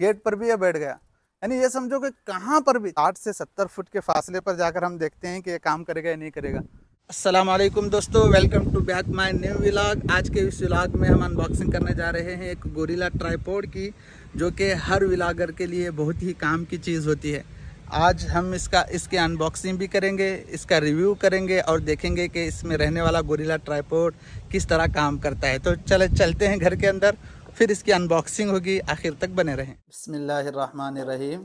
Gate पर भी यह बैठ गया यानी ये समझो कि कहाँ पर भी आठ से सत्तर फुट के फासले पर जाकर हम देखते हैं कि ये काम करेगा या नहीं करेगा असलम दोस्तों welcome to back my new vlog आज के इस विलाग में हम अनबॉक्सिंग करने जा रहे हैं एक गोरीला ट्राईपोर्ड की जो कि हर व्लागर के लिए बहुत ही काम की चीज़ होती है आज हम इसका इसकी अनबॉक्सिंग भी करेंगे इसका रिव्यू करेंगे और देखेंगे कि इसमें रहने वाला गोरीला ट्राईपोर्ड किस तरह काम करता है तो चले चलते हैं घर के अंदर फिर इसकी अनबॉक्सिंग होगी आखिर तक बने रहें बसमीम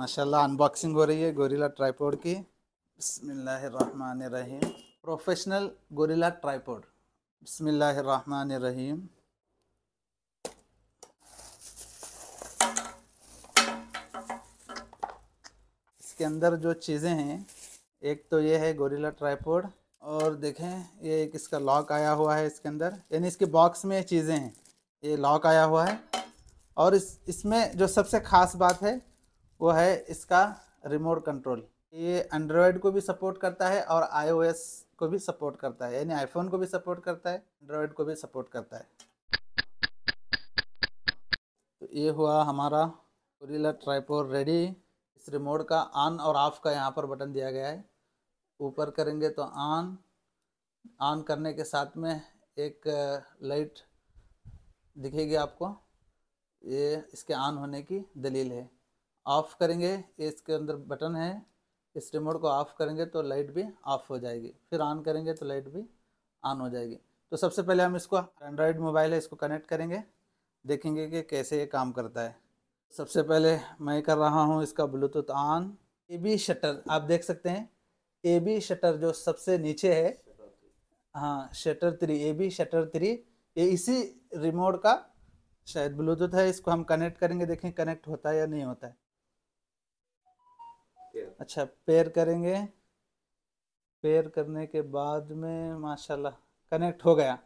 माशाल्लाह अनबॉक्सिंग हो रही है गोरिल्ला ट्राईपोड की बसमीम प्रोफेशनल गोरिल्ला ट्राईपोड बसमीम इसके अंदर जो चीज़ें हैं एक तो ये है गोरिल्ला ट्राईपोड और देखें ये एक इसका लॉक आया हुआ है इसके अंदर यानी इसके बॉक्स में चीज़ें हैं ये लॉक आया हुआ है और इस इसमें जो सबसे ख़ास बात है वो है इसका रिमोट कंट्रोल ये एंड्रॉयड को भी सपोर्ट करता है और आईओएस को भी सपोर्ट करता है यानी आईफोन को भी सपोर्ट करता है एंड्रॉयड को भी सपोर्ट करता है तो ये हुआ हमारा पुरीला ट्राईपोर रेडी इस रिमोट का ऑन और ऑफ़ का यहाँ पर बटन दिया गया है ऊपर करेंगे तो ऑन ऑन करने के साथ में एक लाइट uh, दिखेगी आपको ये इसके ऑन होने की दलील है ऑफ़ करेंगे ये इसके अंदर बटन है इस रिमोट को ऑफ़ करेंगे तो लाइट भी ऑफ़ हो जाएगी फिर ऑन करेंगे तो लाइट भी ऑन हो जाएगी तो सबसे पहले हम इसको एंड्रॉयड मोबाइल है इसको कनेक्ट करेंगे देखेंगे कि कैसे ये काम करता है सबसे पहले मैं कर रहा हूँ इसका Bluetooth on A B shutter आप देख सकते हैं ए बी शटर जो सबसे नीचे है हाँ shutter three A B shutter three ये इसी रिमोट का शायद ब्लूटूथ है इसको हम कनेक्ट करेंगे देखें कनेक्ट होता है या नहीं होता है अच्छा पेयर करेंगे पेयर करने के बाद में माशाल्लाह कनेक्ट हो गया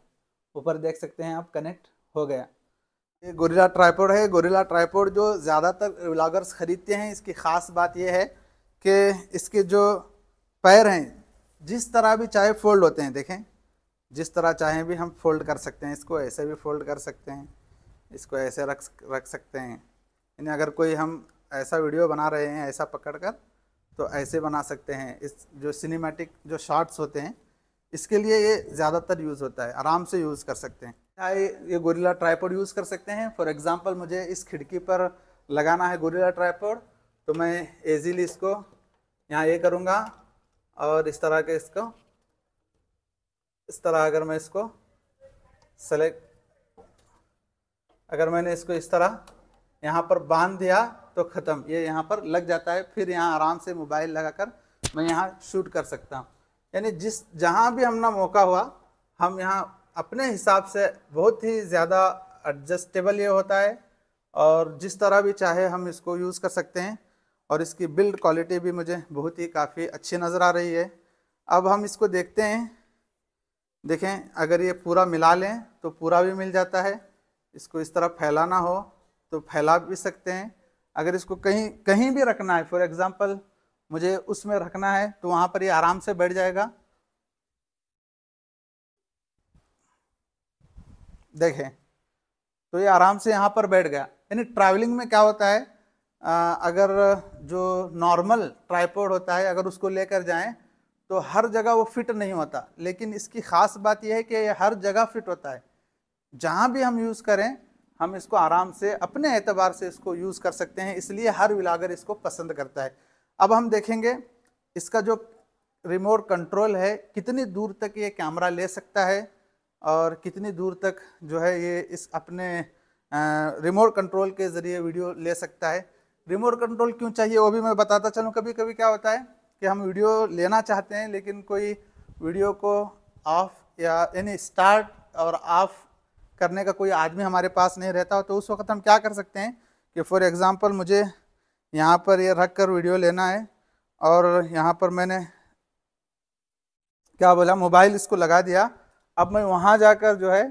ऊपर देख सकते हैं आप कनेक्ट हो गया ये गोरिला ट्राईपोड है गोरिला ट्राईपोड जो ज़्यादातर व्लागर्स ख़रीदते हैं इसकी ख़ास बात यह है कि इसके जो पैर हैं जिस तरह भी चाहे फोल्ड होते हैं देखें जिस तरह चाहें भी हम फोल्ड कर सकते हैं इसको ऐसे भी फोल्ड कर सकते हैं इसको ऐसे रख रख सकते हैं यानी अगर कोई हम ऐसा वीडियो बना रहे हैं ऐसा पकड़ कर तो ऐसे बना सकते हैं इस जो सिनेमैटिक जो शॉट्स होते हैं इसके लिए ये ज़्यादातर यूज़ होता है आराम से यूज़ कर सकते हैं चाहे ये गोरिल्ला ट्राईपोड यूज़ कर सकते हैं फॉर एग्ज़ाम्पल मुझे इस खिड़की पर लगाना है गोरिल्ला ट्राईपोड तो मैं ईजीली इसको यहाँ ये करूँगा और इस तरह के इसको इस तरह अगर मैं इसको सेलेक्ट अगर मैंने इसको इस तरह यहाँ पर बांध दिया तो ख़त्म ये यह यहाँ पर लग जाता है फिर यहाँ आराम से मोबाइल लगाकर मैं यहाँ शूट कर सकता हूँ यानी जिस जहाँ भी हमना मौका हुआ हम यहाँ अपने हिसाब से बहुत ही ज़्यादा एडजस्टेबल ये होता है और जिस तरह भी चाहे हम इसको यूज़ कर सकते हैं और इसकी बिल्ड क्वालिटी भी मुझे बहुत ही काफ़ी अच्छी नज़र आ रही है अब हम इसको देखते हैं देखें अगर ये पूरा मिला लें तो पूरा भी मिल जाता है इसको इस तरह फैलाना हो तो फैला भी सकते हैं अगर इसको कहीं कहीं भी रखना है फॉर एग्ज़ाम्पल मुझे उसमें रखना है तो वहाँ पर ये आराम से बैठ जाएगा देखें तो ये आराम से यहाँ पर बैठ गया यानी ट्रैवलिंग में क्या होता है आ, अगर जो नॉर्मल ट्राईपोड होता है अगर उसको लेकर जाएं तो हर जगह वो फिट नहीं होता लेकिन इसकी ख़ास बात यह है कि यह हर जगह फिट होता है जहाँ भी हम यूज़ करें हम इसको आराम से अपने एतबार से इसको यूज़ कर सकते हैं इसलिए हर विलागर इसको पसंद करता है अब हम देखेंगे इसका जो रिमोट कंट्रोल है कितनी दूर तक ये कैमरा ले सकता है और कितनी दूर तक जो है ये इस अपने रिमोट कंट्रोल के ज़रिए वीडियो ले सकता है रिमोट कंट्रोल क्यों चाहिए वो भी मैं बताता चलूँ कभी कभी क्या होता है कि हम वीडियो लेना चाहते हैं लेकिन कोई वीडियो को ऑफ या यानी स्टार्ट और ऑफ करने का कोई आदमी हमारे पास नहीं रहता हो तो उस वक्त हम क्या कर सकते हैं कि फॉर एग्ज़ाम्पल मुझे यहाँ पर ये रख कर वीडियो लेना है और यहाँ पर मैंने क्या बोला मोबाइल इसको लगा दिया अब मैं वहाँ जाकर जो है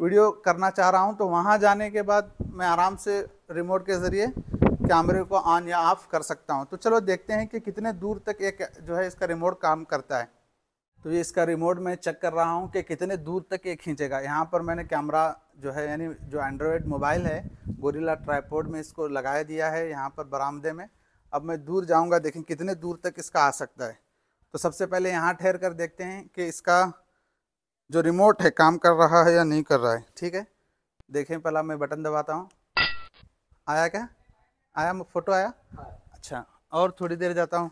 वीडियो करना चाह रहा हूँ तो वहाँ जाने के बाद मैं आराम से रिमोट के ज़रिए कैमरे को ऑन या ऑफ कर सकता हूँ तो चलो देखते हैं कि कितने दूर तक एक जो है इसका रिमोट काम करता है तो ये इसका रिमोट मैं चेक कर रहा हूँ कि कितने दूर तक ये खींचेगा यहाँ पर मैंने कैमरा जो है यानी जो एंड्रॉयड मोबाइल है गोरिल्ला ट्राईपोर्ड में इसको लगाया दिया है यहाँ पर बरामदे में अब मैं दूर जाऊँगा देखें कितने दूर तक इसका आ सकता है तो सबसे पहले यहाँ ठहर कर देखते हैं कि इसका जो रिमोट है काम कर रहा है या नहीं कर रहा है ठीक है देखें पहला मैं बटन दबाता हूँ आया क्या आया फोटो आया हाँ। अच्छा और थोड़ी देर जाता हूँ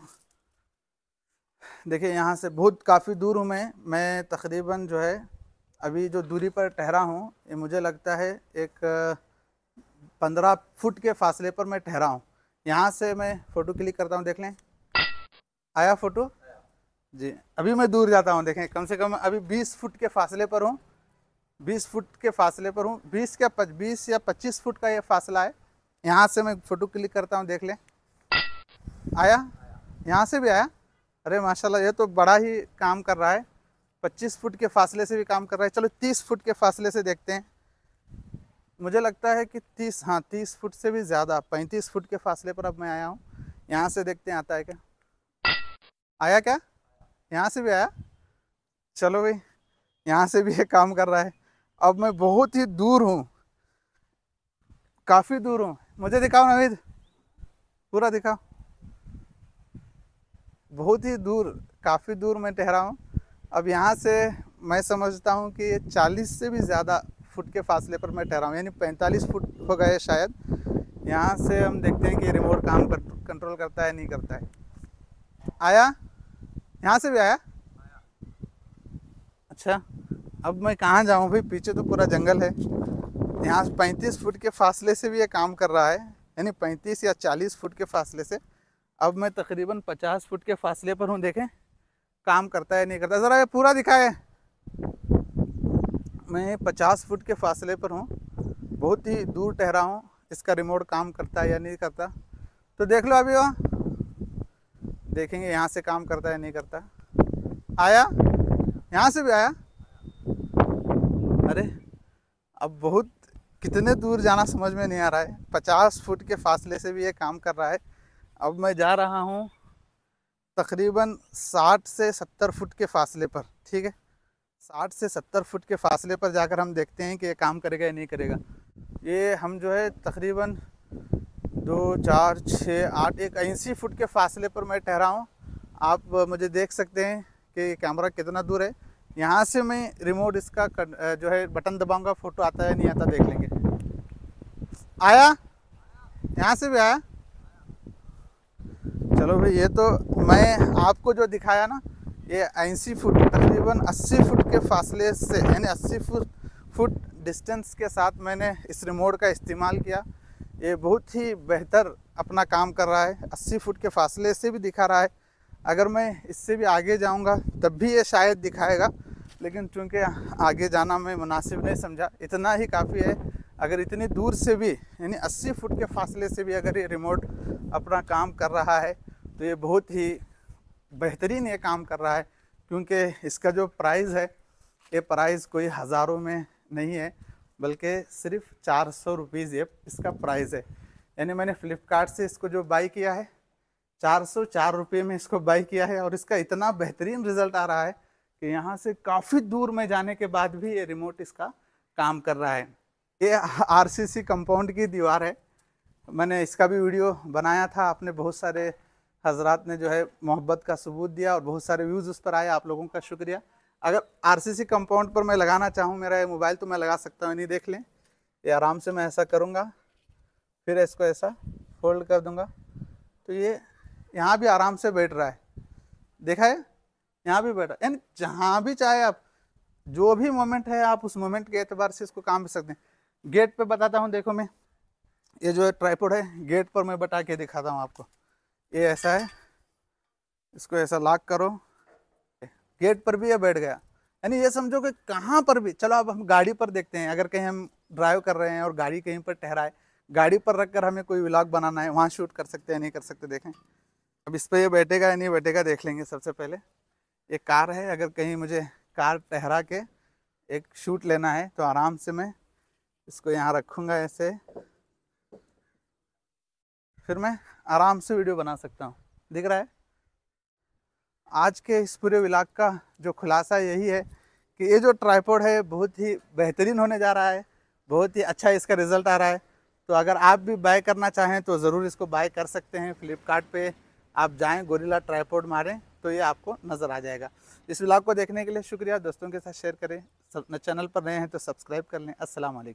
देखिए यहाँ से बहुत काफ़ी दूर हूँ मैं मैं तकरीबन जो है अभी जो दूरी पर ठहरा हूँ ये मुझे लगता है एक पंद्रह फुट के फासले पर मैं ठहरा हूँ यहाँ से मैं फ़ोटो क्लिक करता हूँ देख लें आया फ़ोटो जी अभी मैं दूर जाता हूँ देखें कम से कम अभी बीस फुट के फासले पर हूँ बीस फुट के फासले पर हूँ बीस या बीस या पच्चीस फुट का ये फासला है यहाँ से मैं फ़ोटो क्लिक करता हूँ देख ले आया यहाँ से भी आया अरे माशाल्लाह ये तो बड़ा ही काम कर रहा है 25 फुट के फासले से भी काम कर रहा है चलो 30 फुट के फासले से देखते हैं मुझे लगता है कि 30 हाँ 30 फुट से भी ज़्यादा 35 फुट के फासले पर अब मैं आया हूँ यहाँ से देखते हैं आता है क्या आया क्या यहाँ से भी आया चलो भाई यहाँ से भी ये काम कर रहा है अब मैं बहुत ही दूर हूँ काफ़ी दूर हूँ मुझे दिखाओ नवीद पूरा दिखाओ बहुत ही दूर काफ़ी दूर मैं ठहरा हूँ अब यहाँ से मैं समझता हूँ कि ये चालीस से भी ज़्यादा फुट के फासले पर मैं ठहरा हूँ यानी पैंतालीस फुट हो गए शायद यहाँ से हम देखते हैं कि रिमोट काम कर, कंट्रोल करता है नहीं करता है आया यहाँ से भी आया अच्छा अब मैं कहाँ जाऊँ भाई पीछे तो पूरा जंगल है यहाँ से पैंतीस फुट के फासले से भी ये काम कर रहा है यानी पैंतीस या चालीस फुट के फासले से अब मैं तकरीबन पचास फुट के फासले पर हूँ देखें काम करता है नहीं करता ज़रा ये पूरा दिखाए मैं पचास फुट के फासले पर हूँ बहुत ही दूर ठहरा हूँ इसका रिमोट काम करता है या नहीं करता तो देख लो अभी वह देखेंगे यहाँ से काम करता है नहीं करता आया यहाँ से भी आया अरे अब बहुत कितने दूर जाना समझ में नहीं आ रहा है पचास फुट के फासले से भी ये काम कर रहा है अब मैं जा रहा हूँ तकरीबन साठ से सत्तर फुट के फासले पर ठीक है साठ से सत्तर फुट के फासले पर जाकर हम देखते हैं कि ये काम करेगा या नहीं करेगा ये हम जो है तकरीबन दो चार छः आठ एक ऐसी फुट के फासले पर मैं ठहरा हूँ आप मुझे देख सकते हैं कि कैमरा कितना दूर है यहाँ से मैं रिमोट इसका कर, जो है बटन दबाऊंगा फोटो आता है नहीं आता देख लेंगे आया यहाँ से भी आया चलो भाई ये तो मैं आपको जो दिखाया ना ये ऐसी फुट तकरीबन 80 फुट के फासले से यानी अस्सी फुट फुट डिस्टेंस के साथ मैंने इस रिमोट का इस्तेमाल किया ये बहुत ही बेहतर अपना काम कर रहा है 80 फुट के फासले से भी दिखा रहा है अगर मैं इससे भी आगे जाऊंगा तब भी ये शायद दिखाएगा लेकिन चूंकि आगे जाना मैं मुनासिब नहीं समझा इतना ही काफ़ी है अगर इतनी दूर से भी यानी अस्सी फुट के फासले से भी अगर ये रिमोट अपना काम कर रहा है तो ये बहुत ही बेहतरीन ये काम कर रहा है क्योंकि इसका जो प्राइस है ये प्राइस कोई हज़ारों में नहीं है बल्कि सिर्फ चार सौ रुपीज़ ये इसका प्राइस है यानी मैंने फ़्लिपकार्ट से इसको जो बाई किया है चार सौ चार रुपये में इसको बाई किया है और इसका इतना बेहतरीन रिज़ल्ट आ रहा है कि यहाँ से काफ़ी दूर में जाने के बाद भी ये रिमोट इसका काम कर रहा है ये आरसीसी कंपाउंड की दीवार है मैंने इसका भी वीडियो बनाया था आपने बहुत सारे हजरात ने जो है मोहब्बत का सबूत दिया और बहुत सारे व्यूज़ उस पर आए आप लोगों का शुक्रिया अगर आरसीसी कंपाउंड पर मैं लगाना चाहूँ मेरा ये मोबाइल तो मैं लगा सकता हूँ नहीं देख लें ये आराम से मैं ऐसा करूँगा फिर इसको ऐसा फोल्ड कर दूँगा तो ये यहाँ भी आराम से बैठ रहा है देखा है यहाँ भी बैठा यानी जहाँ भी चाहे आप जो भी मोमेंट है आप उस मोमेंट के एतबार से इसको काम कर सकते हैं गेट पे बताता हूँ देखो मैं ये जो है ट्राईपोड है गेट पर मैं बटा के दिखाता हूँ आपको ये ऐसा है इसको ऐसा लॉक करो गेट पर भी ये बैठ गया यानी ये समझो कि कहाँ पर भी चलो अब हम गाड़ी पर देखते हैं अगर कहीं हम ड्राइव कर रहे हैं और गाड़ी कहीं पर ठहराए गाड़ी पर रख कर हमें कोई व्लॉग बनाना है वहाँ शूट कर सकते हैं नहीं कर सकते देखें अब इस पर यह बैठेगा या नहीं बैठेगा देख लेंगे सबसे पहले ये कार है अगर कहीं मुझे कार ठहरा के एक शूट लेना है तो आराम से मैं इसको यहाँ रखूँगा ऐसे फिर मैं आराम से वीडियो बना सकता हूँ दिख रहा है आज के इस पूरे विलाग का जो खुलासा यही है कि ये जो ट्राईपोड है बहुत ही बेहतरीन होने जा रहा है बहुत ही अच्छा इसका रिज़ल्ट आ रहा है तो अगर आप भी बाय करना चाहें तो ज़रूर इसको बाय कर सकते हैं फ्लिपकार्ट आप जाएँ गोरीला ट्राईपोड मारें तो ये आपको नज़र आ जाएगा इस ब्लॉग को देखने के लिए शुक्रिया दोस्तों के साथ शेयर करें चैनल पर नए हैं तो सब्सक्राइब कर लें असलम